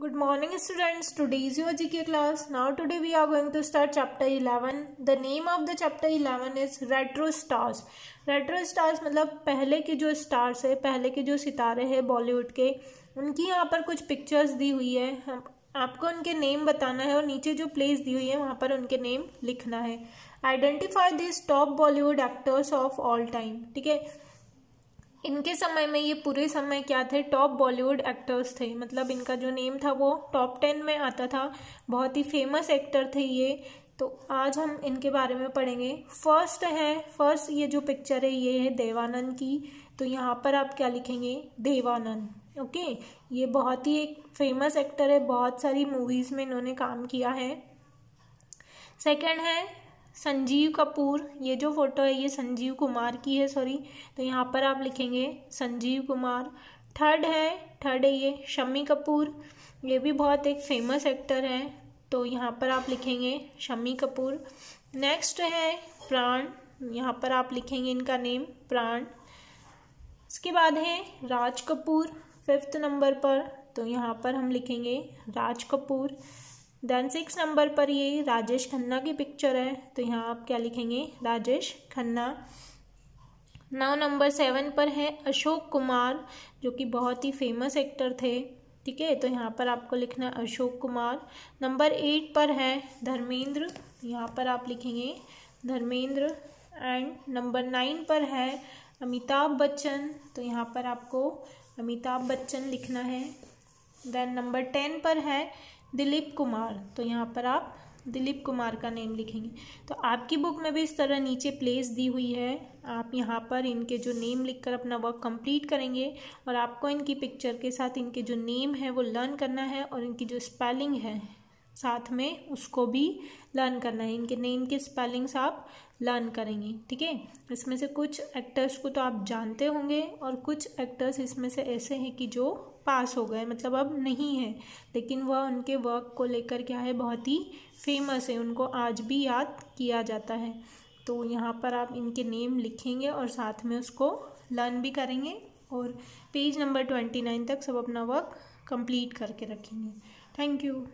good morning students today is your G K class now today we are going to start chapter eleven the name of the chapter eleven is retro stars retro stars मतलब पहले के जो stars है पहले के जो सितारे हैं बॉलीवुड के उनकी यहाँ पर कुछ पिक्चर्स दी हुई है आपको उनके नेम बताना है और नीचे जो प्लेस दी हुई है वहाँ पर उनके नेम लिखना है identify this top Bollywood actors of all time ठीक है इनके समय में ये पूरे समय क्या थे टॉप बॉलीवुड एक्टर्स थे मतलब इनका जो नेम था वो टॉप टेन में आता था बहुत ही फेमस एक्टर थे ये तो आज हम इनके बारे में पढ़ेंगे फर्स्ट है फर्स्ट ये जो पिक्चर है ये है देवानंद की तो यहाँ पर आप क्या लिखेंगे देवानंद ओके ये बहुत ही एक फेमस एक्टर है बहुत सारी मूवीज़ में इन्होंने काम किया है सेकंड है संजीव कपूर ये जो फ़ोटो है ये संजीव कुमार की है सॉरी तो यहाँ पर आप लिखेंगे संजीव कुमार थर्ड है थर्ड है ये शम्मी कपूर ये भी बहुत एक फेमस एक्टर है तो यहाँ पर आप लिखेंगे शम्मी कपूर नेक्स्ट है प्राण यहाँ पर आप लिखेंगे इनका नेम प्राण इसके बाद है राज कपूर फिफ्थ नंबर पर तो यहाँ पर हम लिखेंगे Raj Kapoor then six number पर ये राजेश खन्ना की पिक्चर है तो यहाँ आप क्या लिखेंगे राजेश खन्ना नौ नंबर सेवन पर है अशोक कुमार जो कि बहुत ही फेमस एक्टर थे ठीक है तो यहाँ पर आपको लिखना है अशोक कुमार नंबर एट पर है धर्मेंद्र यहाँ पर आप लिखेंगे धर्मेंद्र एंड नंबर नाइन पर है अमिताभ बच्चन तो यहाँ पर आपको अमिताभ बच्चन लिखना है देन नंबर टेन पर है दिलीप कुमार तो यहाँ पर आप दिलीप कुमार का नेम लिखेंगे तो आपकी बुक में भी इस तरह नीचे प्लेस दी हुई है आप यहाँ पर इनके जो नेम लिखकर अपना वर्क कंप्लीट करेंगे और आपको इनकी पिक्चर के साथ इनके जो नेम है वो लर्न करना है और इनकी जो स्पेलिंग है साथ में उसको भी लर्न करना है इनके नेम के स्पेलिंग्स आप लर्न करेंगे ठीक है इसमें से कुछ एक्टर्स को तो आप जानते होंगे और कुछ एक्टर्स इसमें से ऐसे हैं कि जो पास हो गए मतलब अब नहीं है लेकिन वह उनके वर्क को लेकर क्या है बहुत ही फेमस है उनको आज भी याद किया जाता है तो यहाँ पर आप इनके नेम लिखेंगे और साथ में उसको लर्न भी करेंगे और पेज नंबर ट्वेंटी नाइन तक सब अपना वर्क कंप्लीट करके रखेंगे थैंक यू